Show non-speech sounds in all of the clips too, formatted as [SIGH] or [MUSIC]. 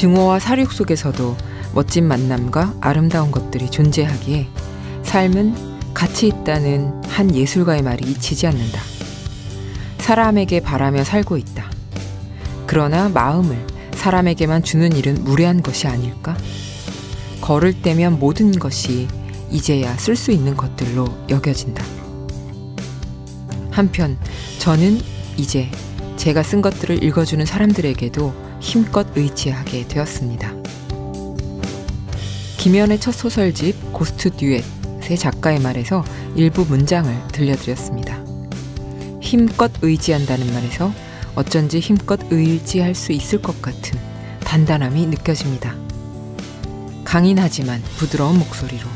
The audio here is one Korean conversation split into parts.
증오와 사륙 속에서도 멋진 만남과 아름다운 것들이 존재하기에 삶은 가치 있다는 한 예술가의 말이 잊히지 않는다. 사람에게 바라며 살고 있다. 그러나 마음을 사람에게만 주는 일은 무례한 것이 아닐까? 걸을 때면 모든 것이 이제야 쓸 수 있는 것들로 여겨진다. 한편 저는 이제 제가 쓴 것들을 읽어주는 사람들에게도 힘껏 의지하게 되었습니다. 김연의 첫 소설집 고스트 듀엣 세 작가의 말에서 일부 문장을 들려드렸습니다. 힘껏 의지한다는 말에서 어쩐지 힘껏 의지할 수 있을 것 같은 단단함이 느껴집니다. 강인하지만 부드러운 목소리로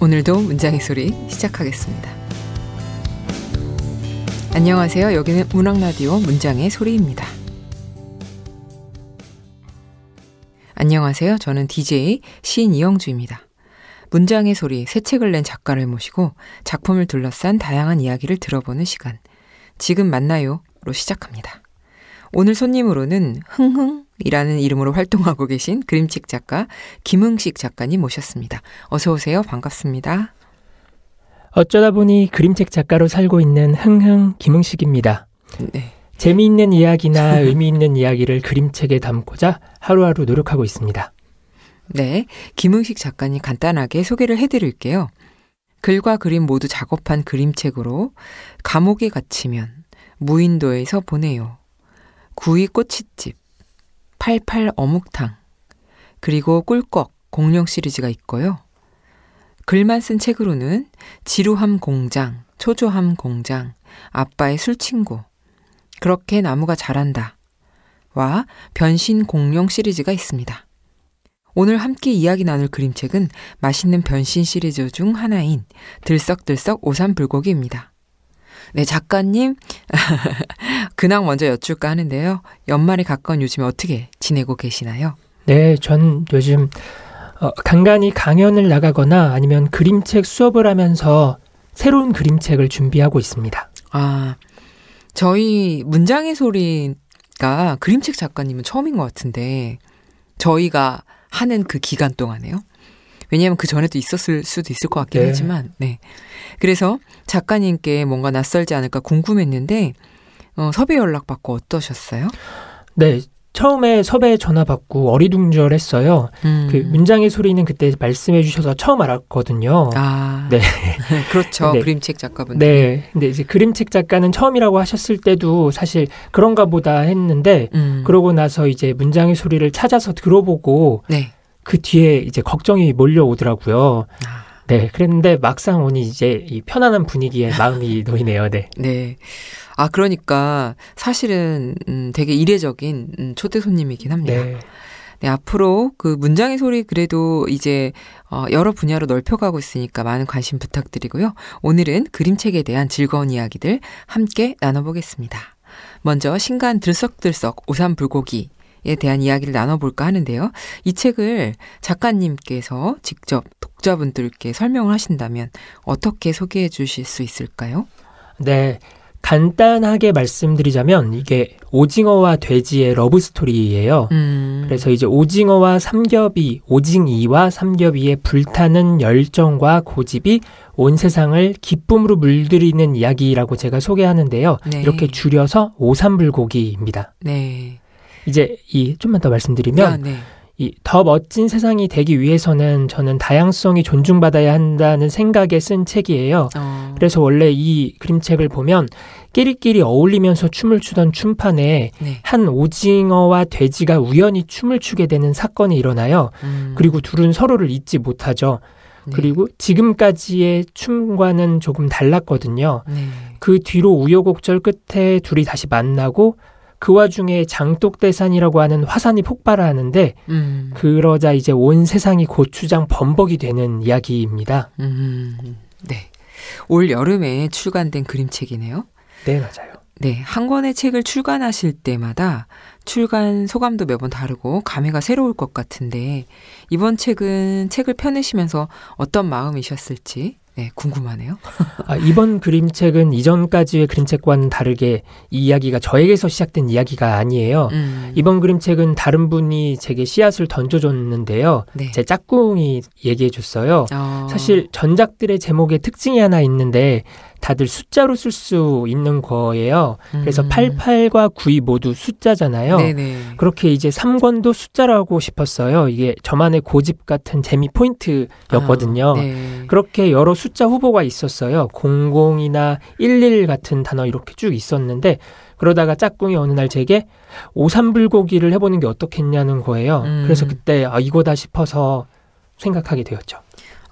오늘도 문장의 소리 시작하겠습니다. 안녕하세요. 여기는 문학라디오 문장의 소리입니다. 안녕하세요. 저는 DJ 시 이영주입니다. 문장의 소리, 새 책을 낸 작가를 모시고 작품을 둘러싼 다양한 이야기를 들어보는 시간. 지금 만나요.로 시작합니다. 오늘 손님으로는 흥흥이라는 이름으로 활동하고 계신 그림책 작가 김흥식 작가님 모셨습니다. 어서 오세요. 반갑습니다. 어쩌다 보니 그림책 작가로 살고 있는 흥흥 김흥식입니다. 네. 재미있는 이야기나 [LAUGHS] 의미 있는 이야기를 그림책에 담고자 하루하루 노력하고 있습니다. 네, 김응식 작가님 간단하게 소개를 해드릴게요. 글과 그림 모두 작업한 그림책으로 감옥에 갇히면 무인도에서 보내요. 구이 꼬치집, 팔팔 어묵탕, 그리고 꿀꺽 공룡 시리즈가 있고요. 글만 쓴 책으로는 지루함 공장, 초조함 공장, 아빠의 술친구, 그렇게 나무가 자란다. 와 변신 공룡 시리즈가 있습니다. 오늘 함께 이야기 나눌 그림책은 맛있는 변신 시리즈 중 하나인 들썩들썩 오삼불고기입니다. 네, 작가님. [LAUGHS] 근황 먼저 여쭐까 하는데요. 연말이 가까운 요즘에 어떻게 지내고 계시나요? 네, 전 요즘 어, 간간히 강연을 나가거나 아니면 그림책 수업을 하면서 새로운 그림책을 준비하고 있습니다. 아, 저희 문장의 소리가 그림책 작가님은 처음인 것 같은데 저희가 하는 그 기간 동안에요. 왜냐하면 그 전에도 있었을 수도 있을 것 같긴 네. 하지만, 네. 그래서 작가님께 뭔가 낯설지 않을까 궁금했는데, 어, 섭외 연락 받고 어떠셨어요? 네, 처음에 섭외 전화 받고 어리둥절했어요. 음. 그 문장의 소리는 그때 말씀해 주셔서 처음 알았거든요. 아. 네. [LAUGHS] 그렇죠. 네. 그림책 작가분. 네. 근데 이제 그림책 작가는 처음이라고 하셨을 때도 사실 그런가 보다 했는데 음. 그러고 나서 이제 문장의 소리를 찾아서 들어보고 네. 그 뒤에 이제 걱정이 몰려오더라고요. 아. 네. 그런데 막상 오니 이제 이 편안한 분위기에 [LAUGHS] 마음이 놓이네요. 네. 네. 아, 그러니까 사실은 음, 되게 이례적인 음, 초대 손님이긴 합니다. 네. 네, 앞으로 그 문장의 소리 그래도 이제 어, 여러 분야로 넓혀가고 있으니까 많은 관심 부탁드리고요. 오늘은 그림책에 대한 즐거운 이야기들 함께 나눠보겠습니다. 먼저 신간 들썩들썩 오산불고기 에 대한 이야기를 나눠볼까 하는데요. 이 책을 작가님께서 직접 독자분들께 설명을 하신다면 어떻게 소개해 주실 수 있을까요? 네. 간단하게 말씀드리자면 이게 오징어와 돼지의 러브 스토리예요. 음. 그래서 이제 오징어와 삼겹이 오징이와 삼겹이의 불타는 열정과 고집이 온 세상을 기쁨으로 물들이는 이야기라고 제가 소개하는데요. 네. 이렇게 줄여서 오삼불고기입니다. 네. 이제 이 좀만 더 말씀드리면 아, 네. 이더 멋진 세상이 되기 위해서는 저는 다양성이 존중받아야 한다는 생각에 쓴 책이에요. 어. 그래서 원래 이 그림책을 보면 끼리끼리 어울리면서 춤을 추던 춤판에 네. 한 오징어와 돼지가 우연히 춤을 추게 되는 사건이 일어나요. 음. 그리고 둘은 서로를 잊지 못하죠. 네. 그리고 지금까지의 춤과는 조금 달랐거든요. 네. 그 뒤로 우여곡절 끝에 둘이 다시 만나고 그 와중에 장독대산이라고 하는 화산이 폭발하는데 음. 그러자 이제 온 세상이 고추장 범벅이 되는 이야기입니다. 음. 네. 올 여름에 출간된 그림책이네요. 네, 맞아요. 네, 한 권의 책을 출간하실 때마다 출간 소감도 매번 다르고 감회가 새로울 것 같은데 이번 책은 책을 펴내시면서 어떤 마음이셨을지 네, 궁금하네요. [LAUGHS] 아, 이번 그림책은 이전까지의 그림책과는 다르게 이 이야기가 저에게서 시작된 이야기가 아니에요. 음. 이번 그림책은 다른 분이 제게 씨앗을 던져줬는데요. 네. 제 짝꿍이 얘기해줬어요. 어. 사실 전작들의 제목에 특징이 하나 있는데 다들 숫자로 쓸 수 있는 거예요. 그래서 음. 88과 92 모두 숫자잖아요. 네네. 그렇게 이제 3권도 숫자라고 싶었어요. 이게 저만의 고집 같은 재미 포인트였거든요. 아, 네. 그렇게 여러 숫자 후보가 있었어요. 00이나 11 같은 단어 이렇게 쭉 있었는데 그러다가 짝꿍이 어느 날 제게 오삼불고기를 해보는 게 어떻겠냐는 거예요. 음. 그래서 그때 아 이거다 싶어서 생각하게 되었죠.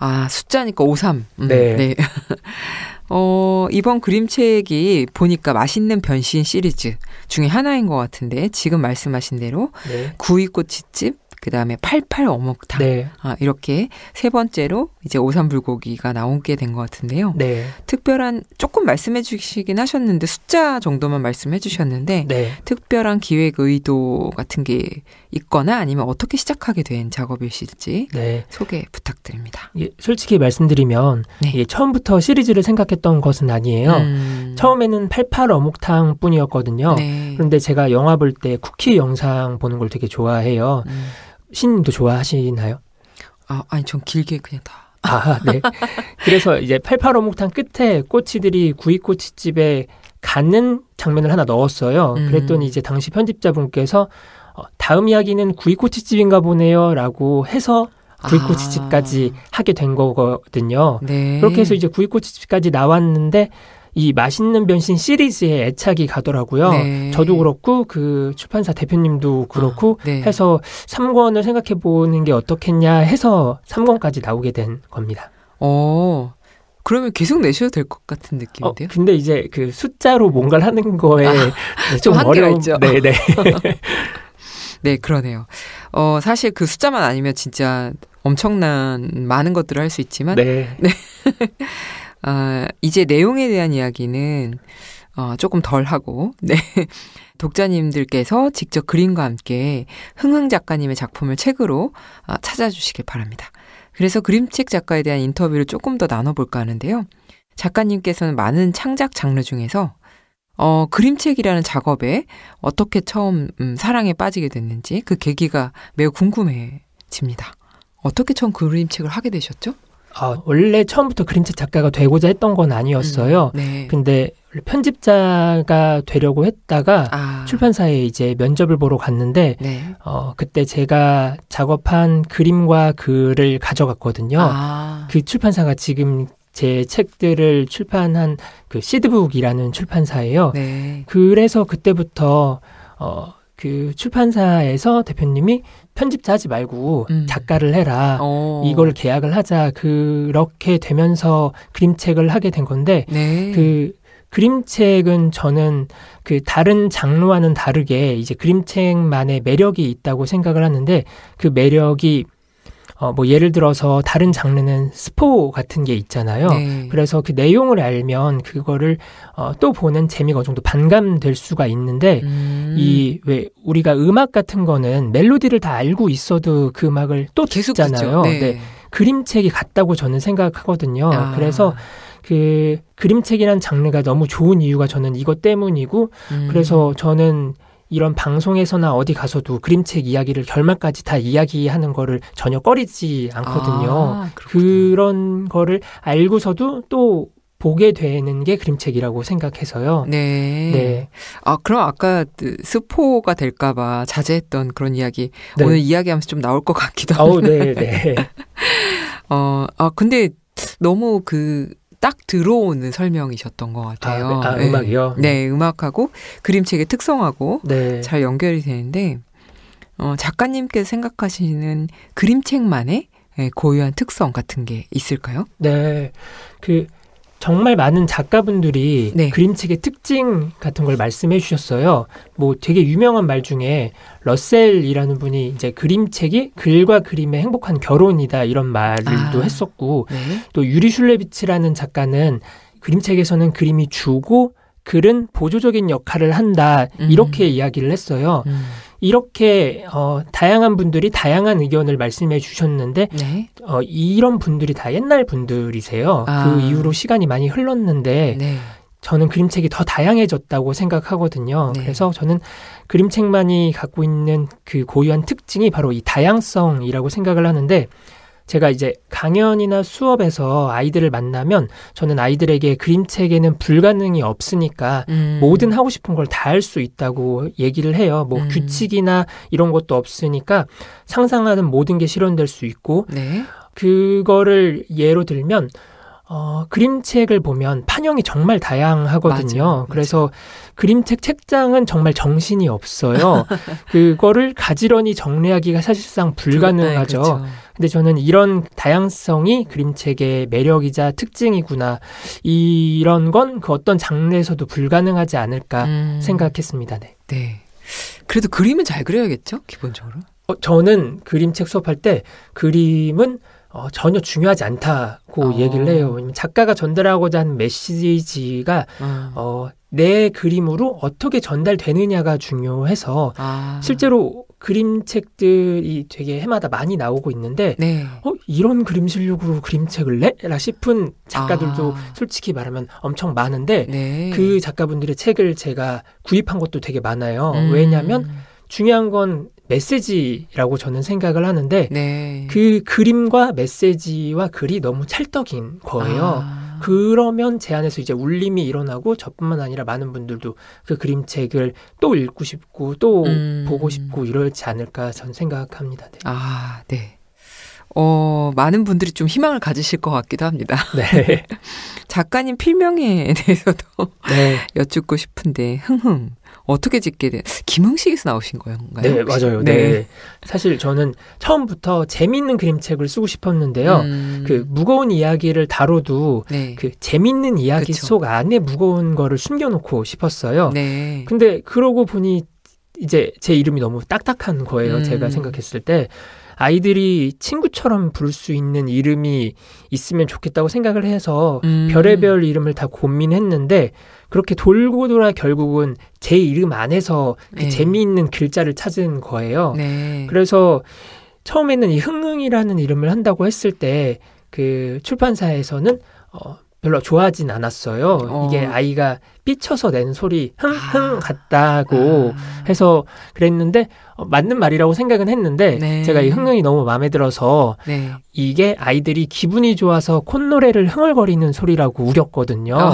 아, 숫자니까 53. 음, 네. 네. [LAUGHS] 어, 이번 그림책이 보니까 맛있는 변신 시리즈 중에 하나인 것 같은데, 지금 말씀하신 대로, 네. 구이꽃 집집, 그 다음에 팔팔 어묵탕. 네. 아, 이렇게 세 번째로 이제 오삼 불고기가 나오게 된 것 같은데요. 네. 특별한 조금 말씀해 주시긴 하셨는데 숫자 정도만 말씀해 주셨는데 네. 특별한 기획 의도 같은 게 있거나 아니면 어떻게 시작하게 된 작업이실지 네. 소개 부탁드립니다. 예, 솔직히 말씀드리면 네. 예, 처음부터 시리즈를 생각했던 것은 아니에요. 음. 처음에는 팔팔 어묵탕뿐이었거든요. 네. 그런데 제가 영화 볼 때 쿠키 영상 보는 걸 되게 좋아해요. 음. 신님도 좋아하시나요? 아, 아니 전 길게 그냥 다. 아, 네. 그래서 이제 팔팔오 목탕 끝에 꼬치들이 구이꼬치집에 가는 장면을 하나 넣었어요. 음. 그랬더니 이제 당시 편집자분께서 어, 다음 이야기는 구이꼬치집인가 보네요라고 해서 아. 구이꼬치집까지 아. 하게 된 거거든요. 네. 그렇게 해서 이제 구이꼬치집까지 나왔는데 이 맛있는 변신 시리즈에 애착이 가더라고요. 네. 저도 그렇고 그 출판사 대표님도 아, 그렇고 아, 네. 해서 3권을 생각해 보는 게 어떻겠냐 해서 3권까지 나오게 된 겁니다. 어. 그러면 계속 내셔도 될 것 같은 느낌인데요. 어, 근데 이제 그 숫자로 뭔가를 하는 거에 아, 네, 좀, 좀 한계가 어려운... 있죠. 네, 네. [LAUGHS] 네, 그러네요. 어, 사실 그 숫자만 아니면 진짜 엄청난 많은 것들을 할 수 있지만 네. [LAUGHS] 네. 아, 이제 내용에 대한 이야기는 어, 조금 덜 하고, [LAUGHS] 네. 독자님들께서 직접 그림과 함께 흥흥 작가님의 작품을 책으로 어, 찾아주시길 바랍니다. 그래서 그림책 작가에 대한 인터뷰를 조금 더 나눠볼까 하는데요. 작가님께서는 많은 창작 장르 중에서 어, 그림책이라는 작업에 어떻게 처음 음, 사랑에 빠지게 됐는지 그 계기가 매우 궁금해집니다. 어떻게 처음 그림책을 하게 되셨죠? 어, 원래 처음부터 그림책 작가가 되고자 했던 건 아니었어요. 음, 네. 근데 편집자가 되려고 했다가 아. 출판사에 이제 면접을 보러 갔는데 네. 어, 그때 제가 작업한 그림과 글을 가져갔거든요. 아. 그 출판사가 지금 제 책들을 출판한 그 시드북이라는 출판사예요. 네. 그래서 그때부터 어, 그 출판사에서 대표님이 편집자 하지 말고 음. 작가를 해라. 오. 어. 이걸 계약을 하자. 그렇게 되면서 그림책을 하게 된 건데 네. 그 그림책은 저는 그 다른 장르와는 다르게 이제 그림책만의 매력이 있다고 생각을 하는데 그 매력이 어, 뭐 예를 들어서 다른 장르는 스포 같은 게 있잖아요. 네. 그래서 그 내용을 알면 그거를 어, 또 보는 재미가 어느 정도 반감될 수가 있는데 음. 이왜 우리가 음악 같은 거는 멜로디를 다 알고 있어도 그 음악을 또 계속 듣잖아요. 네. 네. 그림책이 같다고 저는 생각하거든요. 아. 그래서 그 그림책이란 장르가 너무 좋은 이유가 저는 이것 때문이고 음. 그래서 저는 이런 방송에서나 어디 가서도 그림책 이야기를 결말까지 다 이야기하는 거를 전혀 꺼리지 않거든요. 아, 그런 거를 알고서도 또 보게 되는 게 그림책이라고 생각해서요. 네. 네. 아, 그럼 아까 그 스포가 될까봐 자제했던 그런 이야기. 네. 오늘 이야기하면서 좀 나올 것 같기도 하고. 네, 네. [LAUGHS] 어, 아, 근데 너무 그딱 들어오는 설명이셨던 것 같아요. 아, 네. 아, 음악이요? 네. 네, 음악하고 그림책의 특성하고 네. 잘 연결이 되는데 어, 작가님께 생각하시는 그림책만의 예, 고유한 특성 같은 게 있을까요? 네, 그 정말 많은 작가분들이 네. 그림책의 특징 같은 걸 말씀해 주셨어요. 뭐 되게 유명한 말 중에 러셀이라는 분이 이제 그림책이 글과 그림의 행복한 결혼이다 이런 말도 아. 했었고 네. 또 유리 슐레비츠라는 작가는 그림책에서는 그림이 주고 글은 보조적인 역할을 한다 이렇게 음. 이야기를 했어요. 음. 이렇게 어, 다양한 분들이 다양한 의견을 말씀해 주셨는데 네. 어, 이런 분들이 다 옛날 분들이세요. 아. 그 이후로 시간이 많이 흘렀는데 네. 저는 그림책이 더 다양해졌다고 생각하거든요. 네. 그래서 저는 그림책만이 갖고 있는 그 고유한 특징이 바로 이 다양성이라고 생각을 하는데 제가 이제 강연이나 수업에서 아이들을 만나면 저는 아이들에게 그림책에는 불가능이 없으니까 음. 뭐든 하고 싶은 걸 다 할 수 있다고 얘기를 해요. 뭐 음. 규칙이나 이런 것도 없으니까 상상하는 모든 게 실현될 수 있고 네. 그거를 예로 들면 어, 그림책을 보면 판형이 정말 다양하거든요. 맞아요. 그래서 맞아요. 그림책 책장은 정말 정신이 없어요. [LAUGHS] 그거를 가지런히 정리하기가 사실상 불가능하죠. 네, 그렇죠. 근데 저는 이런 다양성이 그림책의 매력이자 특징이구나. 이런 건 그 어떤 장르에서도 불가능하지 않을까 음. 생각했습니다. 네. 네. 그래도 그림은 잘 그려야겠죠, 기본적으로? 어, 저는 그림책 수업할 때 그림은 어, 전혀 중요하지 않다고 어. 얘기를 해요. 왜냐면 작가가 전달하고자 하는 메시지가 음. 아. 어, 내 그림으로 어떻게 전달되느냐가 중요해서 아. 실제로 그림책들이 되게 해마다 많이 나오고 있는데 네. 어, 이런 그림 실력으로 그림책을 내라 싶은 작가들도 아. 솔직히 말하면 엄청 많은데 네. 그 작가분들의 책을 제가 구입한 것도 되게 많아요. 음. 왜냐하면 중요한 건 메시지라고 저는 생각을 하는데 네. 그 그림과 메시지와 글이 너무 찰떡인 거예요. 아. 그러면 제 안에서 이제 울림이 일어나고 저뿐만 아니라 많은 분들도 그 그림책을 또 읽고 싶고 또 음. 보고 싶고 이러지 않을까 전 생각합니다. 네. 아, 네. 어, 많은 분들이 좀 희망을 가지실 것 같기도 합니다. [LAUGHS] 네. 작가님 필명에 [LAUGHS] 대해서도 네. 여쭙고 싶은데, 흥흥. 어떻게 짓게 돼? 김흥식에서 나오신 거인가요? 네, 맞아요. 네. 네. 사실 저는 처음부터 재미는 그림책을 쓰고 싶었는데요. 음... 그 무거운 이야기를 다뤄도 네. 그재미는 이야기 그쵸. 속 안에 무거운 거를 숨겨놓고 싶었어요. 네. 근데 그러고 보니 이제 제 이름이 너무 딱딱한 거예요. 음... 제가 생각했을 때. 아이들이 친구처럼 부를 수 있는 이름이 있으면 좋겠다고 생각을 해서 음... 별의별 이름을 다 고민했는데 그렇게 돌고 돌아 결국은 제 이름 안에서 그 네. 재미있는 글자를 찾은 거예요. 네. 그래서 처음에는 이 흥흥이라는 이름을 한다고 했을 때 그 출판사에서는 어, 별로 좋아하진 않았어요. 어. 이게 아이가 삐쳐서 낸 소리 흥흥 아. 같다고 아. 해서 그랬는데 어, 맞는 말이라고 생각은 했는데 네. 제가 이 흥흥이 너무 마음에 들어서 네. 이게 아이들이 기분이 좋아서 콧노래를 흥얼거리는 소리라고 우겼거든요 어.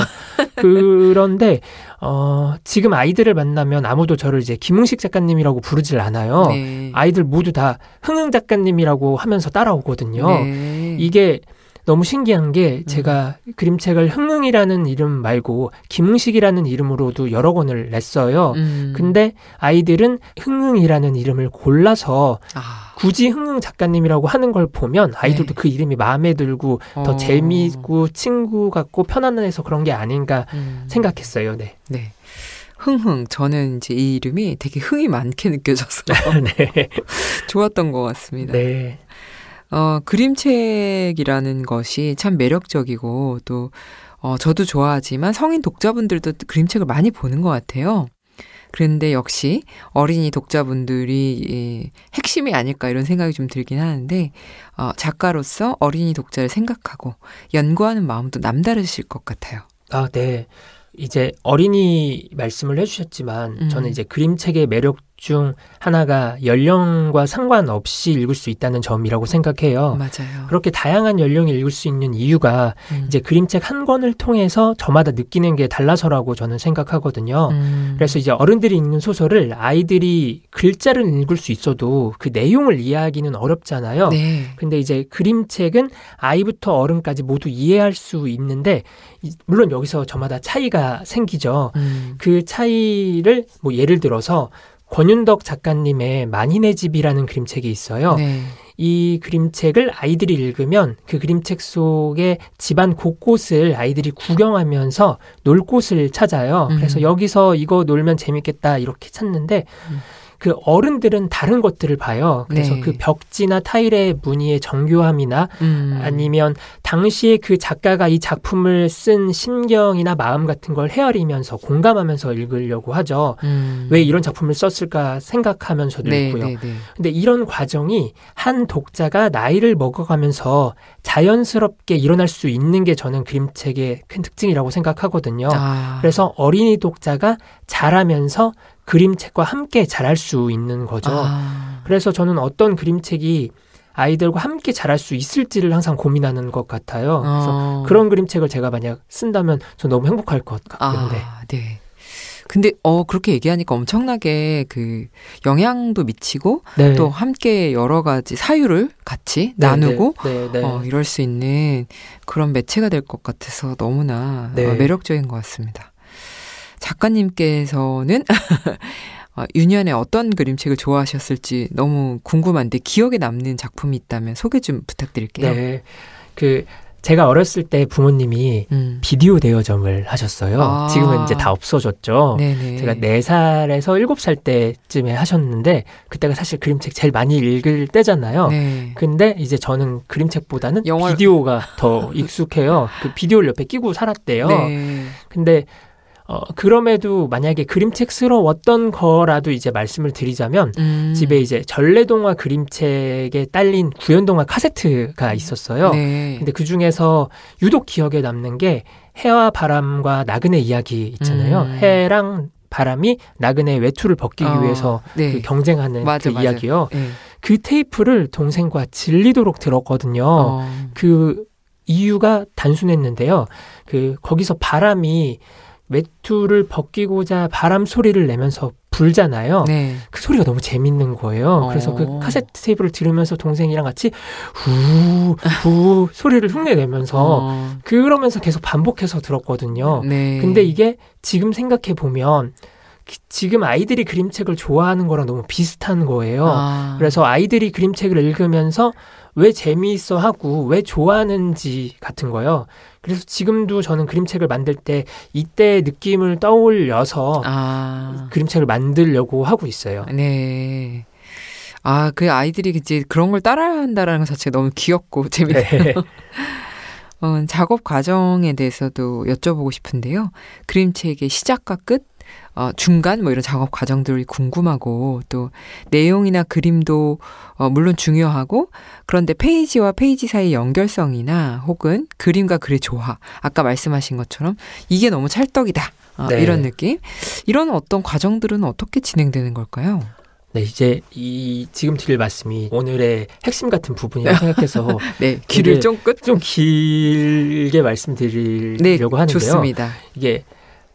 그런데 어, 지금 아이들을 만나면 아무도 저를 이제 김웅식 작가님이라고 부르질 않아요. 네. 아이들 모두 다 흥흥 작가님이라고 하면서 따라오거든요. 네. 이게 너무 신기한 게 음. 제가 음. 그림책을 흥흥이라는 이름 말고 김웅식이라는 이름으로도 여러 권을 냈어요. 음. 근데 아이들은 흥흥이라는 이름을 골라서 아. 굳이 흥흥 작가님이라고 하는 걸 보면 아이돌도 네. 그 이름이 마음에 들고 어. 더 재미있고 친구 같고 편안해서 그런 게 아닌가 음. 생각했어요. 네. 네. 흥흥 저는 이제 이 이름이 되게 흥이 많게 느껴져서 [LAUGHS] 네. [LAUGHS] 좋았던 것 같습니다. 네. 어, 그림책이라는 것이 참 매력적이고 또 어, 저도 좋아하지만 성인 독자분들도 그림책을 많이 보는 것 같아요. 그런데 역시 어린이 독자분들이 예, 핵심이 아닐까 이런 생각이 좀 들긴 하는데 어, 작가로서 어린이 독자를 생각하고 연구하는 마음도 남다르실 것 같아요. 아, 네. 이제 어린이 말씀을 해주셨지만 음. 저는 이제 그림책의 매력 중 하나가 연령과 상관없이 읽을 수 있다는 점이라고 생각해요. 맞아요. 그렇게 다양한 연령이 읽을 수 있는 이유가 음. 이제 그림책 한 권을 통해서 저마다 느끼는 게 달라서라고 저는 생각하거든요. 음. 그래서 이제 어른들이 읽는 소설을 아이들이 글자를 읽을 수 있어도 그 내용을 이해하기는 어렵잖아요. 네. 근데 이제 그림책은 아이부터 어른까지 모두 이해할 수 있는데 물론 여기서 저마다 차이가 생기죠. 음. 그 차이를 뭐 예를 들어서 권윤덕 작가님의 만인의 집이라는 그림책이 있어요. 네. 이 그림책을 아이들이 읽으면 그 그림책 속에 집안 곳곳을 아이들이 구경하면서 놀 곳을 찾아요. 음. 그래서 여기서 이거 놀면 재밌겠다 이렇게 찾는데 음. 그 어른들은 다른 것들을 봐요. 그래서 네. 그 벽지나 타일의 무늬의 정교함이나 음. 아니면 당시에 그 작가가 이 작품을 쓴 심경이나 마음 같은 걸 헤아리면서 공감하면서 읽으려고 하죠. 음. 왜 이런 작품을 썼을까 생각하면서도 네, 있고요. 네, 네. 근데 이런 과정이 한 독자가 나이를 먹어가면서 자연스럽게 일어날 수 있는 게 저는 그림책의 큰 특징이라고 생각하거든요. 아. 그래서 어린이 독자가 자라면서 그림책과 함께 자랄 수 있는 거죠. 아. 그래서 저는 어떤 그림책이 아이들과 함께 자랄 수 있을지를 항상 고민하는 것 같아요. 어. 그래서 어. 그런 그림책을 제가 만약 쓴다면 저 너무 행복할 것 같은데. 아, 네. 근데 어 그렇게 얘기하니까 엄청나게 그 영향도 미치고 네. 또 함께 여러 가지 사유를 같이 네, 나누고 네, 네, 네. 어 이럴 수 있는 그런 매체가 될 것 같아서 너무나 어, 네. 매력적인 것 같습니다. 작가님께서는 [LAUGHS] 어, 유년에 어떤 그림책을 좋아하셨을지 너무 궁금한데 기억에 남는 작품이 있다면 소개 좀 부탁드릴게요. 네. 그 제가 어렸을 때 부모님이 음. 비디오 대여점을 하셨어요. 아. 지금은 이제 다 없어졌죠. 네네. 제가 4살에서 7살 때쯤에 하셨는데 그때가 사실 그림책 제일 많이 읽을 때잖아요. 네. 근데 이제 저는 그림책보다는 영화... 비디오가 더 익숙해요. 그 비디오를 옆에 끼고 살았대요. 네. 근데 어, 그럼에도 만약에 그림책스러웠던 거라도 이제 말씀을 드리자면 음. 집에 이제 전래동화 그림책에 딸린 구연동화 카세트가 있었어요. 네. 근데 그 중에서 유독 기억에 남는 게 해와 바람과 나그네 이야기 있잖아요. 음. 해랑 바람이 나그네 외투를 벗기기 어, 위해서 네. 그 경쟁하는 맞아, 그 이야기요. 네. 그 테이프를 동생과 질리도록 들었거든요. 어. 그 이유가 단순했는데요. 그 거기서 바람이 외투를 벗기고자 바람 소리를 내면서 불잖아요. 네. 그 소리가 너무 재밌는 거예요. 어. 그래서 그 카세트 테이프를 들으면서 동생이랑 같이 후, 후 소리를 흉내내면서 어. 그러면서 계속 반복해서 들었거든요. 네. 근데 이게 지금 생각해 보면 지금 아이들이 그림책을 좋아하는 거랑 너무 비슷한 거예요. 아. 그래서 아이들이 그림책을 읽으면서 왜 재미있어 하고 왜 좋아하는지 같은 거요. 그래서 지금도 저는 그림책을 만들 때 이때 느낌을 떠올려서 아. 그림책을 만들려고 하고 있어요. 네. 아, 그 아이들이 이제 그런 걸 따라한다라는 것 자체가 너무 귀엽고 [LAUGHS] 재밌네요. 네. 어, 작업 과정에 대해서도 여쭤보고 싶은데요. 그림책의 시작과 끝, 어, 중간 뭐 이런 작업 과정들이 궁금하고 또 내용이나 그림도 어, 물론 중요하고 그런데 페이지와 페이지 사이 연결성이나 혹은 그림과 글의 조화 아까 말씀하신 것처럼 이게 너무 찰떡이다 어, 네. 이런 느낌 이런 어떤 과정들은 어떻게 진행되는 걸까요? 네, 이제 이 지금 드릴 말씀이 오늘의 핵심 같은 부분이라고 [LAUGHS] 생각해서 네, 길을 좀 끝? 좀 길게 말씀드리려고 네, 하는데요. 좋습니다. 이게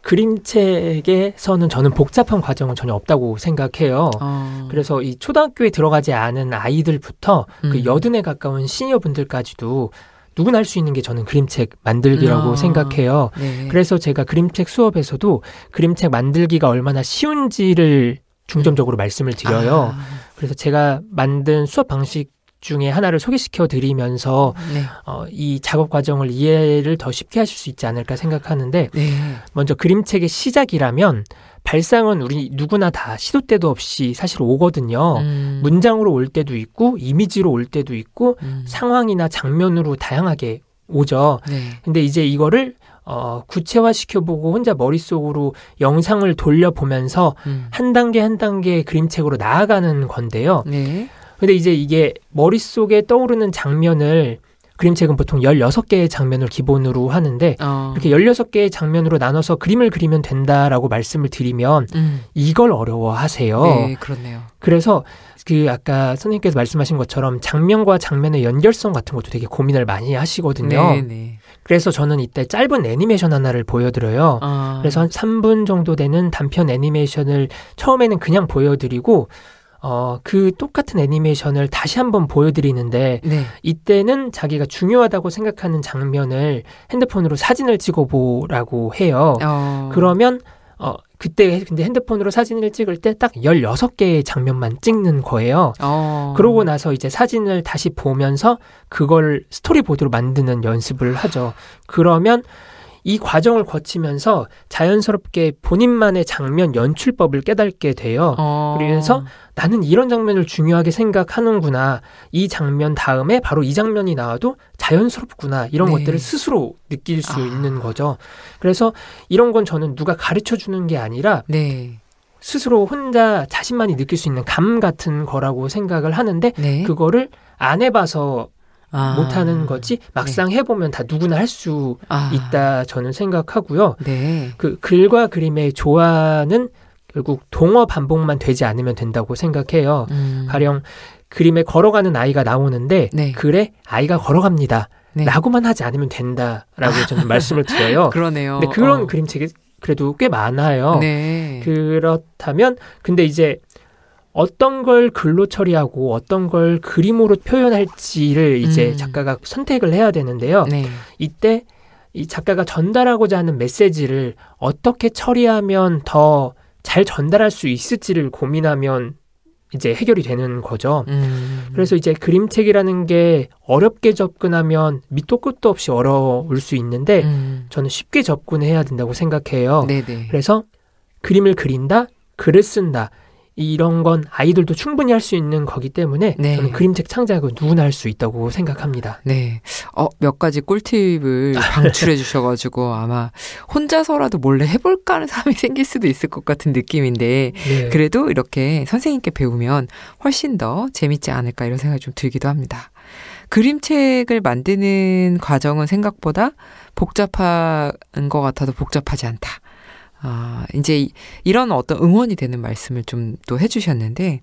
그림책에서는 저는 복잡한 과정은 전혀 없다고 생각해요. 어. 그래서 이 초등학교에 들어가지 않은 아이들부터 그 음. 그 여든에 가까운 시니어분들까지도 누구나 할 수 있는 게 저는 그림책 만들기라고 어. 생각해요. 네. 그래서 제가 그림책 수업에서도 그림책 만들기가 얼마나 쉬운지를 중점적으로 말씀을 드려요. 아. 그래서 제가 만든 수업 방식 중에 하나를 소개시켜 드리면서 네. 어, 이 작업 과정을 이해를 더 쉽게 하실 수 있지 않을까 생각하는데 네. 먼저 그림책의 시작이라면 발상은 우리 누구나 다 시도 때도 없이 사실 오거든요. 음. 문장으로 올 때도 있고 이미지로 올 때도 있고 음. 상황이나 장면으로 다양하게 오죠. 네. 근데 이제 이거를 어, 구체화시켜보고 혼자 머릿속으로 영상을 돌려보면서 음. 한 단계 한 단계 그림책으로 나아가는 건데요. 네. 근데 이제 이게 머릿속에 떠오르는 장면을 그림책은 보통 열여섯 개의 장면을 기본으로 하는데 어. 이렇게 열여섯 개의 장면으로 나눠서 그림을 그리면 된다라고 말씀을 드리면 음. 이걸 어려워하세요. 네, 그렇네요. 그래서 그 아까 선생님께서 말씀하신 것처럼 장면과 장면의 연결성 같은 것도 되게 고민을 많이 하시거든요. 네, 네. 그래서 저는 이때 짧은 애니메이션 하나를 보여드려요. 어. 그래서 한 3분 정도 되는 단편 애니메이션을 처음에는 그냥 보여드리고 어, 그 똑같은 애니메이션을 다시 한번 보여드리는데 네. 이때는 자기가 중요하다고 생각하는 장면을 핸드폰으로 사진을 찍어 보라고 해요. 어. 그러면 어, 그때 근데 핸드폰으로 사진을 찍을 때 딱 16개의 장면만 찍는 거예요. 어. 그러고 나서 이제 사진을 다시 보면서 그걸 스토리보드로 만드는 연습을 하죠. 그러면 이 과정을 거치면서 자연스럽게 본인만의 장면 연출법을 깨닫게 돼요. 어. 그래서 나는 이런 장면을 중요하게 생각하는구나. 이 장면 다음에 바로 이 장면이 나와도 자연스럽구나. 이런 네. 것들을 스스로 느낄 수 아. 있는 거죠. 그래서 이런 건 저는 누가 가르쳐 주는 게 아니라 네. 스스로 혼자 자신만이 느낄 수 있는 감 같은 거라고 생각을 하는데 네. 그거를 안 해봐서 아. 못하는 거지 막상 네. 해보면 다 누구나 할수 아. 있다 저는 생각하고요. 네. 그 글과 그림의 조화는 결국 동어 반복만 되지 않으면 된다고 생각해요. 음. 가령 그림에 걸어가는 아이가 나오는데 네. 글에 아이가 걸어갑니다. 네. 라고만 하지 않으면 된다라고 아. 저는 말씀을 드려요. 그러네요. 근데 그런 어. 그림책이 그래도 꽤 많아요. 네. 그렇다면 근데 이제 어떤 걸 글로 처리하고 어떤 걸 그림으로 표현할지를 이제 음. 작가가 선택을 해야 되는데요. 네. 이때 이 작가가 전달하고자 하는 메시지를 어떻게 처리하면 더 잘 전달할 수 있을지를 고민하면 이제 해결이 되는 거죠. 음. 그래서 이제 그림책이라는 게 어렵게 접근하면 밑도 끝도 없이 어려울 수 있는데 음. 저는 쉽게 접근해야 된다고 생각해요. 네네. 그래서 그림을 그린다, 글을 쓴다. 이런 건 아이들도 충분히 할 수 있는 거기 때문에 네. 저는 그림책 창작을 누구나 할 수 있다고 생각합니다. 네. 어, 몇 가지 꿀팁을 [LAUGHS] 방출해 주셔가지고 아마 혼자서라도 몰래 해볼까 하는 사람이 [LAUGHS] 생길 수도 있을 것 같은 느낌인데 네. 그래도 이렇게 선생님께 배우면 훨씬 더 재밌지 않을까 이런 생각이 좀 들기도 합니다. 그림책을 만드는 과정은 생각보다 복잡한 것 같아도 복잡하지 않다. 아, 이제 이런 어떤 응원이 되는 말씀을 좀 또 해주셨는데,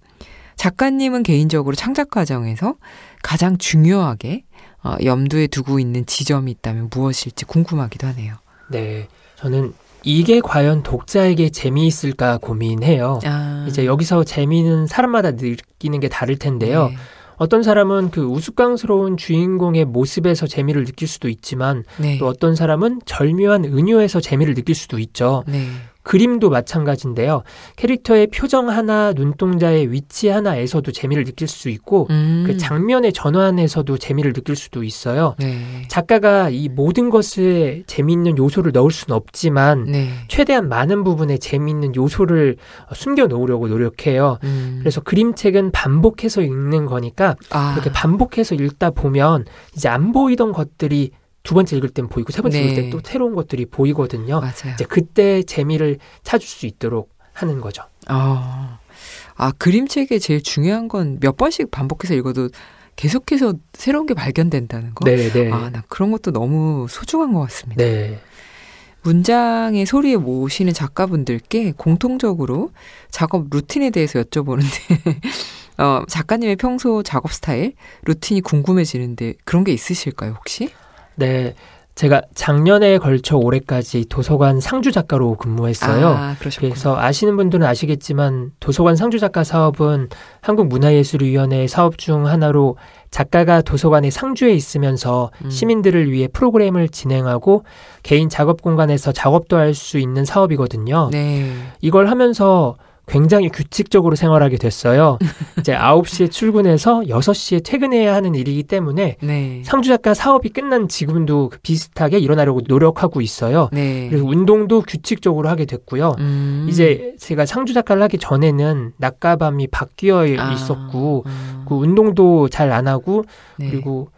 작가님은 개인적으로 창작 과정에서 가장 중요하게 어, 염두에 두고 있는 지점이 있다면 무엇일지 궁금하기도 하네요. 네. 저는 이게 과연 독자에게 재미있을까 고민해요. 아. 이제 여기서 재미는 사람마다 느끼는 게 다를 텐데요. 네. 어떤 사람은 그 우스꽝스러운 주인공의 모습에서 재미를 느낄 수도 있지만 네. 또 어떤 사람은 절묘한 은유에서 재미를 느낄 수도 있죠. 네. 그림도 마찬가지인데요. 캐릭터의 표정 하나, 눈동자의 위치 하나에서도 재미를 느낄 수 있고 음. 그 장면의 전환에서도 재미를 느낄 수도 있어요. 네. 작가가 이 모든 것에 재미있는 요소를 넣을 수는 없지만 네. 최대한 많은 부분에 재미있는 요소를 숨겨 놓으려고 노력해요. 음. 그래서 그림책은 반복해서 읽는 거니까 아. 그렇게 반복해서 읽다 보면 이제 안 보이던 것들이 두 번째 읽을 땐 보이고 세 번째 네. 읽을 땐또 새로운 것들이 보이거든요. 맞아요. 이제 그때 재미를 찾을 수 있도록 하는 거죠. 어. 아, 아 그림책의 제일 중요한 건 몇 번씩 반복해서 읽어도 계속해서 새로운 게 발견된다는 거. 네, 네. 아, 나 그런 것도 너무 소중한 것 같습니다. 네. 문장의 소리에 모시는 작가분들께 공통적으로 작업 루틴에 대해서 여쭤보는데 [LAUGHS] 어, 작가님의 평소 작업 스타일, 루틴이 궁금해지는데 그런 게 있으실까요, 혹시? 네. 제가 작년에 걸쳐 올해까지 도서관 상주 작가로 근무했어요. 아, 그래서 아시는 분들은 아시겠지만 도서관 상주 작가 사업은 한국문화예술위원회 사업 중 하나로 작가가 도서관의 상주에 있으면서 음. 시민들을 위해 프로그램을 진행하고 개인 작업 공간에서 작업도 할 수 있는 사업이거든요. 네. 이걸 하면서 굉장히 규칙적으로 생활하게 됐어요. [LAUGHS] 이제 9시에 출근해서 6시에 퇴근해야 하는 일이기 때문에 네. 상주 작가 사업이 끝난 지금도 비슷하게 일어나려고 노력하고 있어요. 네. 그리고 운동도 규칙적으로 하게 됐고요. 음. 이제 제가 상주 작가를 하기 전에는 낮과 밤이 바뀌어 아. 있었고 음. 그 운동도 잘 안 하고 네. 그리고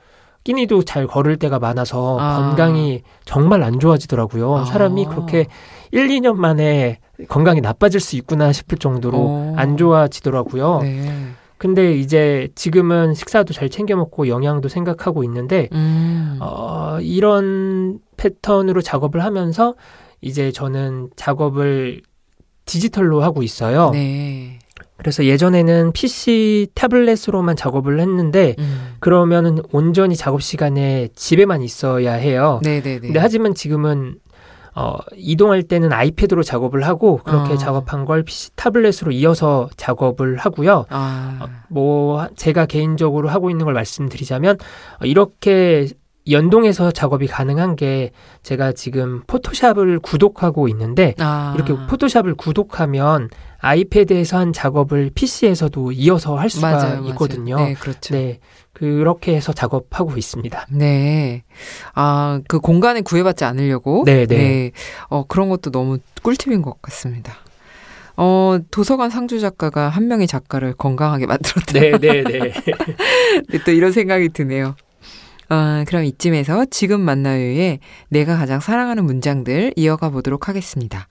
끼니도 잘 걸을 때가 많아서 아. 건강이 정말 안 좋아지더라고요. 아. 사람이 그렇게 1, 2년 만에 건강이 나빠질 수 있구나 싶을 정도로 오. 어. 안 좋아지더라고요. 네. 근데 이제 지금은 식사도 잘 챙겨 먹고 영양도 생각하고 있는데 음. 어, 이런 패턴으로 작업을 하면서 이제 저는 작업을 디지털로 하고 있어요. 네. 그래서 예전에는 PC 태블릿으로만 작업을 했는데 음. 그러면은 온전히 작업 시간에 집에만 있어야 해요. 네네네. 네, 네. 근데 하지만 지금은 어, 이동할 때는 아이패드로 작업을 하고 그렇게 어. 작업한 걸 PC 타블렛으로 이어서 작업을 하고요. 아. 어, 뭐 제가 개인적으로 하고 있는 걸 말씀드리자면 어, 이렇게 연동해서 작업이 가능한 게 제가 지금 포토샵을 구독하고 있는데 아. 이렇게 포토샵을 구독하면 아이패드에서 한 작업을 PC에서도 이어서 할 수가 맞아요, 있거든요. 맞아요. 네, 그렇죠. 네. 그렇게 해서 작업하고 있습니다. 네. 아, 그 공간에 구애받지 않으려고. 네네. 네. 네. 어, 그런 것도 너무 꿀팁인 것 같습니다. 어, 도서관 상주 작가가 한 명의 작가를 건강하게 [LAUGHS] 만들었다. 네네네. 네, 네. [LAUGHS] 또 이런 생각이 드네요. 어, 그럼 이쯤에서 지금 만나요에 내가 가장 사랑하는 문장들 이어가 보도록 하겠습니다.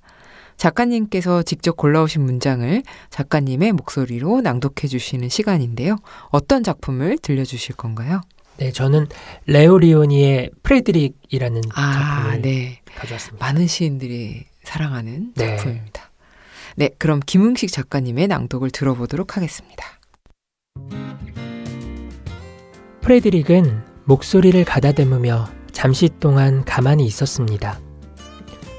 작가님께서 직접 골라오신 문장을 작가님의 목소리로 낭독해 주시는 시간인데요. 어떤 작품을 들려주실 건가요? 네, 저는 레오리오니의 프레드릭이라는 아, 작품을 네. 가져왔습니다. 많은 시인들이 사랑하는 네. 작품입니다. 네, 그럼 김응식 작가님의 낭독을 들어보도록 하겠습니다. 프레드릭은 목소리를 가다듬으며 잠시 동안 가만히 있었습니다.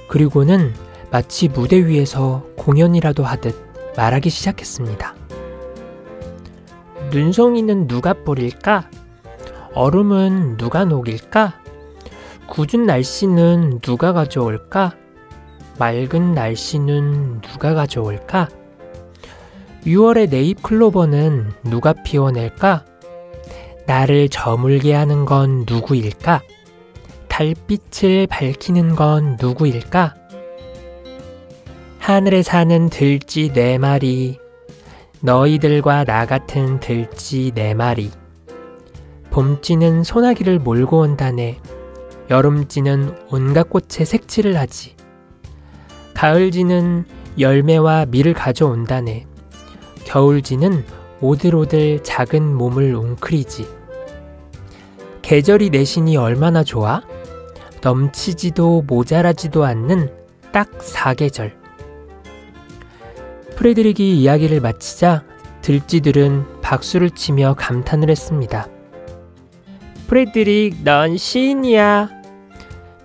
그리고는 마치 무대 위에서 공연이라도 하듯 말하기 시작했습니다. 눈송이는 누가 뿌릴까? 얼음은 누가 녹일까? 굳은 날씨는 누가 가져올까? 맑은 날씨는 누가 가져올까? 6월의 네잎 클로버는 누가 피워낼까? 나를 저물게 하는 건 누구일까? 달빛을 밝히는 건 누구일까? 하늘에 사는 들쥐 네 마리, 너희들과 나 같은 들쥐 네 마리. 봄쥐는 소나기를 몰고 온다네. 여름쥐는 온갖 꽃에 색칠을 하지. 가을쥐는 열매와 밀을 가져온다네. 겨울쥐는 오들오들 작은 몸을 웅크리지. 계절이 내신이 얼마나 좋아? 넘치지도 모자라지도 않는 딱 사계절. 프레드릭이 이야기를 마치자 들쥐들은 박수를 치며 감탄을 했습니다. 프레드릭, 넌 시인이야.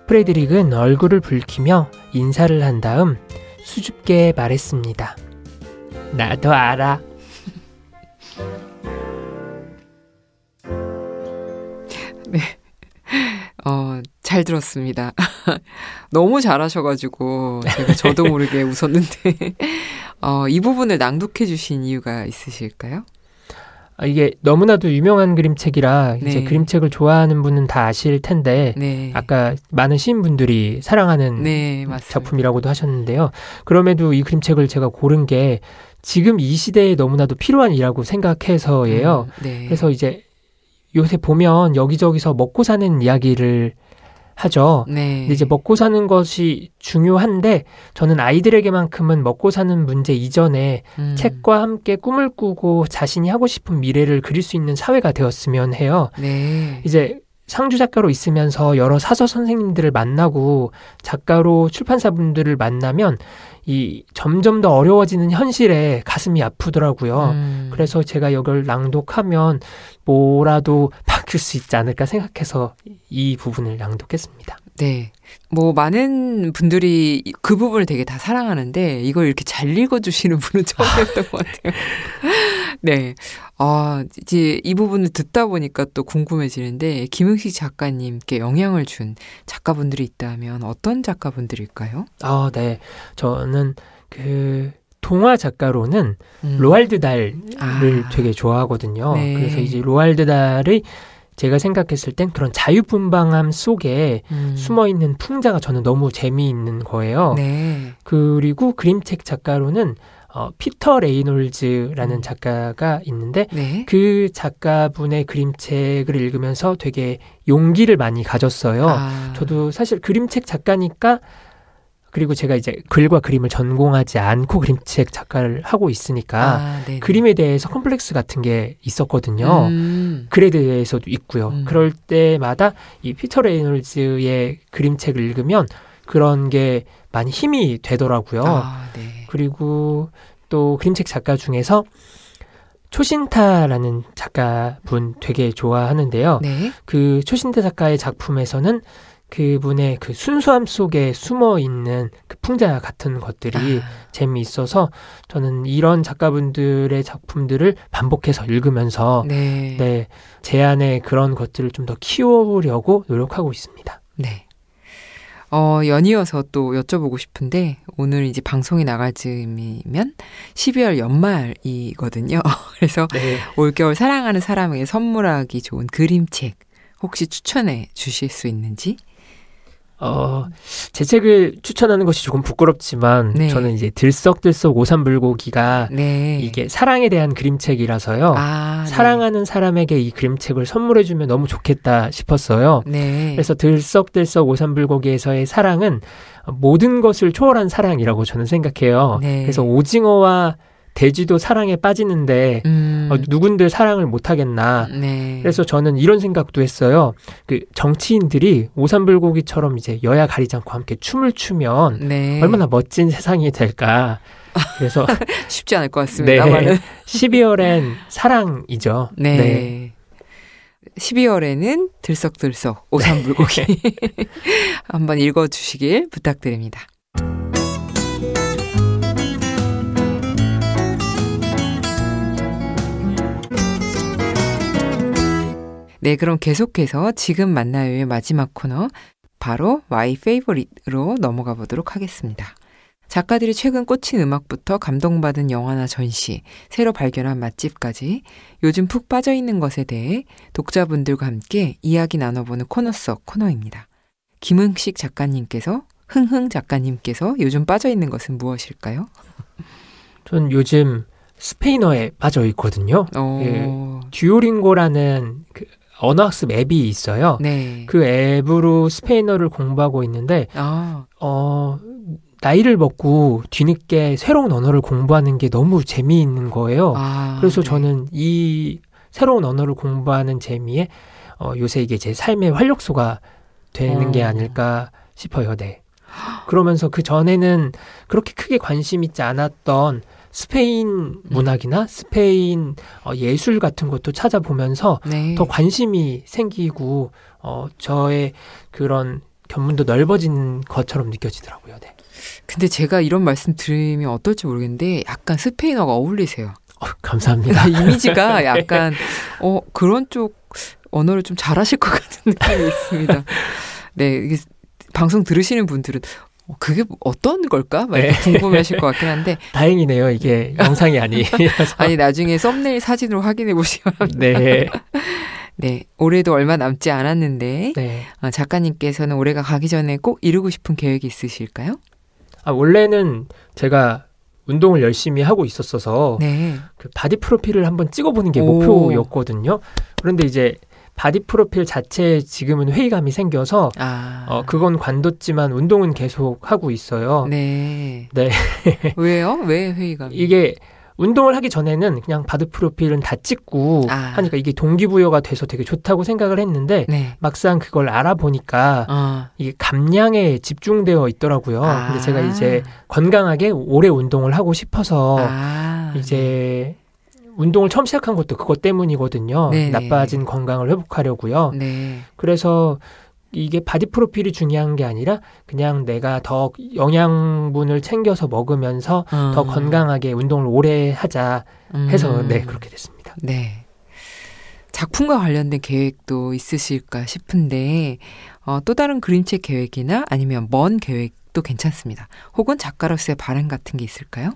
프레드릭은 얼굴을 붉히며 인사를 한 다음 수줍게 말했습니다. 나도 알아. [LAUGHS] 네. 어, 잘 들었습니다. [LAUGHS] 너무 잘하셔가지고, 제가 저도 모르게 웃었는데. 어, 이 부분을 낭독해 주신 이유가 있으실까요? 아, 이게 너무나도 유명한 그림책이라 네. 이제 그림책을 좋아하는 분은 다 아실 텐데 네. 아까 많은 시인분들이 사랑하는 네, 작품이라고도 하셨는데요. 그럼에도 이 그림책을 제가 고른 게 지금 이 시대에 너무나도 필요한 이라고 생각해서예요. 음, 네. 그래서 이제 요새 보면 여기저기서 먹고 사는 이야기를 하죠. 네. 근데 이제 먹고 사는 것이 중요한데 저는 아이들에게만큼은 먹고 사는 문제 이전에 음. 책과 함께 꿈을 꾸고 자신이 하고 싶은 미래를 그릴 수 있는 사회가 되었으면 해요. 네. 이제 상주 작가로 있으면서 여러 사서 선생님들을 만나고 작가로 출판사분들을 만나면 이 점점 더 어려워지는 현실에 가슴이 아프더라고요. 음. 그래서 제가 이걸 낭독하면 뭐라도 바뀔 수 있지 않을까 생각해서 이 부분을 낭독했습니다. 네. 뭐 많은 분들이 그 부분을 되게 다 사랑하는데 이걸 이렇게 잘 읽어주시는 분은 처음이었던 [LAUGHS] 것 같아요. 네. 아, 이제 이 부분을 듣다 보니까 또 궁금해지는데 김흥식 작가님께 영향을 준 작가분들이 있다면 어떤 작가분들일까요? 아, 네. 저는 그 동화 작가로는 음. 로알드 달을 아. 되게 좋아하거든요. 네. 그래서 이제 로알드 달의 제가 생각했을 땐 그런 자유분방함 속에 음. 숨어 있는 풍자가 저는 너무 재미있는 거예요. 네. 그리고 그림책 작가로는 어, 피터 레이놀즈라는 음. 작가가 있는데 네. 그 작가분의 그림책을 읽으면서 되게 용기를 많이 가졌어요. 아. 저도 사실 그림책 작가니까 그리고 제가 이제 글과 그림을 전공하지 않고 그림책 작가를 하고 있으니까 아, 그림에 대해서 컴플렉스 같은 게 있었거든요. 음. 글에 대해서도 있고요. 음. 그럴 때마다 이 피터 레이놀즈의 그림책을 읽으면 그런 게 많이 힘이 되더라고요. 아, 네. 그리고 또 그림책 작가 중에서 초신타라는 작가분 되게 좋아하는데요. 네. 그 초신타 작가의 작품에서는 그분의 그 순수함 속에 숨어 있는 그 풍자 같은 것들이 아. 재미있어서 저는 이런 작가분들의 작품들을 반복해서 읽으면서 네. 네, 제 안에 그런 것들을 좀 더키워보려고 노력하고 있습니다. 네. 어, 연이어서 또 여쭤보고 싶은데, 오늘 이제 방송이 나갈 즈음이면 12월 연말이거든요. [LAUGHS] 그래서 네. 올겨울 사랑하는 사람에게 선물하기 좋은 그림책 혹시 추천해 주실 수 있는지? 어, 제 책을 추천하는 것이 조금 부끄럽지만 네. 저는 이제 들썩들썩 오삼 불고기가 네. 이게 사랑에 대한 그림책이라서요. 아, 네. 사랑하는 네. 사람에게 이 그림책을 선물해 주면 너무 좋겠다 싶었어요. 네. 그래서 들썩들썩 오삼 불고기에서의 사랑은 모든 것을 초월한 사랑이라고 저는 생각해요. 네. 그래서 오징어와 돼지도 사랑에 빠지는데 음. 어, 누군들 사랑을 못 하겠나. 네. 그래서 저는 이런 생각도 했어요. 그 정치인들이 오삼불고기처럼 이제 여야 가리지 않고 함께 춤을 추면 네. 얼마나 멋진 세상이 될까. 그래서 [LAUGHS] 쉽지 않을 것 같습니다. 네. 12월엔 사랑이죠. 네. 네. 12월에는 들썩들썩 오삼불고기 네. [LAUGHS] [LAUGHS] 한번 읽어주시길 부탁드립니다. 네, 그럼 계속해서 지금 만나요의 마지막 코너 바로 My Favorite로 넘어가 보도록 하겠습니다. 작가들이 최근 꽂힌 음악부터 감동받은 영화나 전시, 새로 발견한 맛집까지 요즘 푹 빠져있는 것에 대해 독자분들과 함께 이야기 나눠보는 코너 속 코너입니다. 김은식 작가님께서, 흥흥 작가님께서 요즘 빠져있는 것은 무엇일까요? 전 요즘 스페인어에 빠져있거든요. 예, 듀오링고라는 그 언어학습 앱이 있어요. 네. 그 앱으로 스페인어를 공부하고 있는데 아. 어 나이를 먹고 뒤늦게 새로운 언어를 공부하는 게 너무 재미있는 거예요. 아, 그래서 네. 저는 이 새로운 언어를 공부하는 재미에 어, 요새 이게 제 삶의 활력소가 되는 어. 게 아닐까 싶어요. 네. 그러면서 그 전에는 그렇게 크게 관심 있지 않았던 스페인 문학이나 음. 스페인 어, 예술 같은 것도 찾아보면서 네. 더 관심이 생기고 어, 저의 그런 견문도 넓어진 것처럼 느껴지더라고요. 네. 근데 제가 이런 말씀 드리면 어떨지 모르겠는데 약간 스페인어가 어울리세요. 어, 감사합니다. 그 이미지가 [LAUGHS] 네. 약간 어, 그런 쪽 언어를 좀 잘하실 것 같은 느낌이 있습니다. 네, 이게 방송 들으시는 분들은 어, 그게 어떤 걸까? 막 네. 궁금해하실 것 같긴 한데 [LAUGHS] 다행이네요. 이게 영상이 아니라서 [LAUGHS] 아니 나중에 썸네일 사진으로 확인해 보시면 [LAUGHS] 네. 네, 올해도 얼마 남지 않았는데 네. 어, 작가님께서는 올해가 가기 전에 꼭 이루고 싶은 계획이 있으실까요? 아 원래는 제가 운동을 열심히 하고 있었어서 네. 그 바디 프로필을 한번 찍어보는 게 오. 목표였거든요. 그런데 이제 바디 프로필 자체에 지금은 회의감이 생겨서 아. 어, 그건 관뒀지만 운동은 계속 하고 있어요. 네. 네. [LAUGHS] 왜요? 왜 회의감? 이게 운동을 하기 전에는 그냥 바디 프로필은 다 찍고 아. 하니까 이게 동기부여가 돼서 되게 좋다고 생각을 했는데 네. 막상 그걸 알아보니까 어. 이게 감량에 집중되어 있더라고요. 아. 근데 제가 아. 이제 건강하게 오래 운동을 하고 싶어서 아. 이제 네. 운동을 처음 시작한 것도 그것 때문이거든요. 네네. 나빠진 건강을 회복하려고요. 네. 그래서 이게 바디 프로필이 중요한 게 아니라 그냥 내가 더 영양분을 챙겨서 먹으면서 음. 더 건강하게 운동을 오래 하자 해서 음. 네 그렇게 됐습니다. 네. 작품과 관련된 계획도 있으실까 싶은데 어, 또 다른 그림책 계획이나 아니면 먼 계획도 괜찮습니다. 혹은 작가로서의 바람 같은 게 있을까요?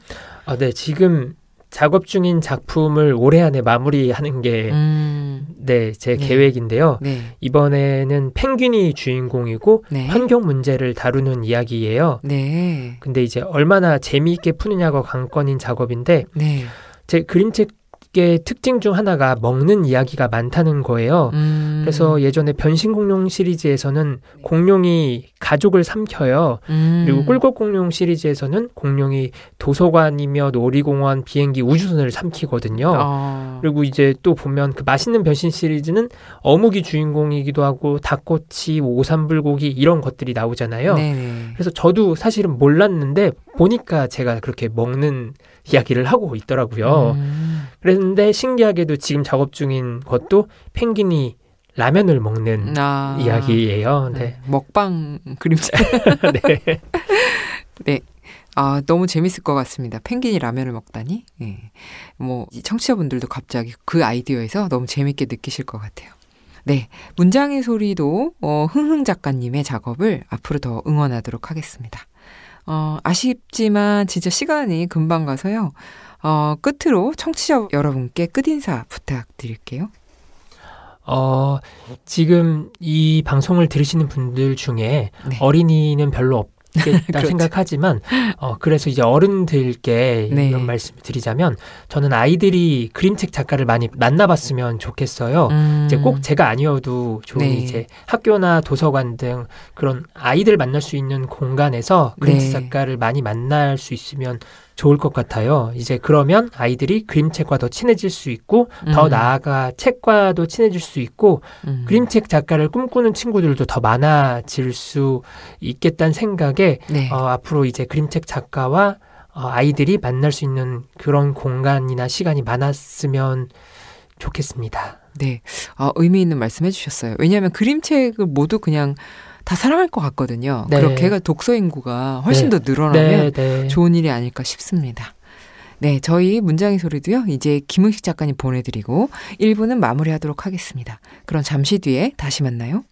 아, 네 지금 작업 중인 작품을 올해 안에 마무리하는 게 음. 네, 제 네. 계획인데요. 네. 이번에는 펭귄이 주인공이고 네. 환경 문제를 다루는 이야기예요. 네. 근데 이제 얼마나 재미있게 푸느냐가 관건인 작업인데 네. 제 그림책 식 특징 중 하나가 먹는 이야기가 많다는 거예요. 음. 그래서 예전에 변신 공룡 시리즈에서는 공룡이 가족을 삼켜요. 음. 그리고 꿀꺽 공룡 시리즈에서는 공룡이 도서관이며 놀이공원, 비행기, 우주선을 삼키거든요. 어. 그리고 이제 또 보면 그 맛있는 변신 시리즈는 어묵이 주인공이기도 하고 닭꼬치, 오삼불고기 이런 것들이 나오잖아요. 네 그래서 저도 사실은 몰랐는데 보니까 제가 그렇게 먹는 이야기를 하고 있더라고요. 음. 그런데 신기하게도 지금 작업 중인 것도 펭귄이 라면을 먹는 아. 이야기예요. 네. 네. 먹방 그림자. [LAUGHS] 네. 네. 아, 너무 재밌을 것 같습니다. 펭귄이 라면을 먹다니. 예. 뭐, 청취자분들도 갑자기 그 아이디어에서 너무 재밌게 느끼실 것 같아요. 네. 문장의 소리도, 어, 흥흥 작가님의 작업을 앞으로 더 응원하도록 하겠습니다. 어, 아쉽지만 진짜 시간이 금방 가서요. 어, 끝으로 청취자 여러분께 끝인사 부탁드릴게요. 어, 지금 이 방송을 들으시는 분들 중에 네. 어린이는 별로 없 있겠다 [LAUGHS] 그렇죠. 생각하지만 어 그래서 이제 어른들께 네. 이런 말씀을 드리자면 저는 아이들이 그림책 작가를 많이 만나봤으면 좋겠어요. 음. 이제 꼭 제가 아니어도 좋은 네. 이제 학교나 도서관 등 그런 아이들 만날 수 있는 공간에서 그림책 네. 작가를 많이 만날 수 있으면 좋을 것 같아요. 이제 그러면 아이들이 그림책과 더 친해질 수 있고 음. 더 나아가 책과도 친해질 수 있고 음. 그림책 작가를 꿈꾸는 친구들도 더 많아질 수 있겠다는 생각에 네. 어, 앞으로 이제 그림책 작가와 어, 아이들이 만날 수 있는 그런 공간이나 시간이 많았으면 좋겠습니다. 네, 어, 의미 있는 말씀 해주셨어요. 왜냐하면 그림책을 모두 그냥 다 사랑할 것 같거든요. 네. 그렇게 해가 독서 인구가 훨씬 네. 더 늘어나면 네, 네. 좋은 일이 아닐까 싶습니다. 네, 저희 문장의 소리도요. 이제 김은식 작가님 보내드리고 1부는 마무리하도록 하겠습니다. 그럼 잠시 뒤에 다시 만나요.